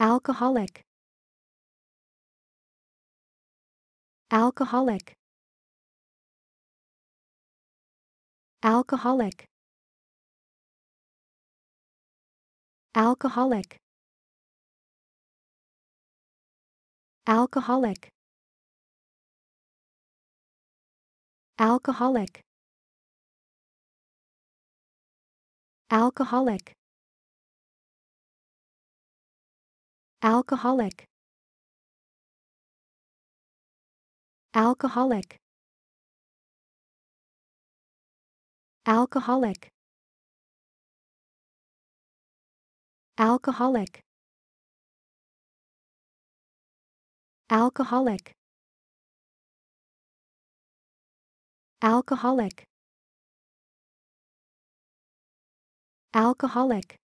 alcoholic alcoholic alcoholic alcoholic alcoholic alcoholic alcoholic alcoholic alcoholic alcoholic alcoholic alcoholic alcoholic alcoholic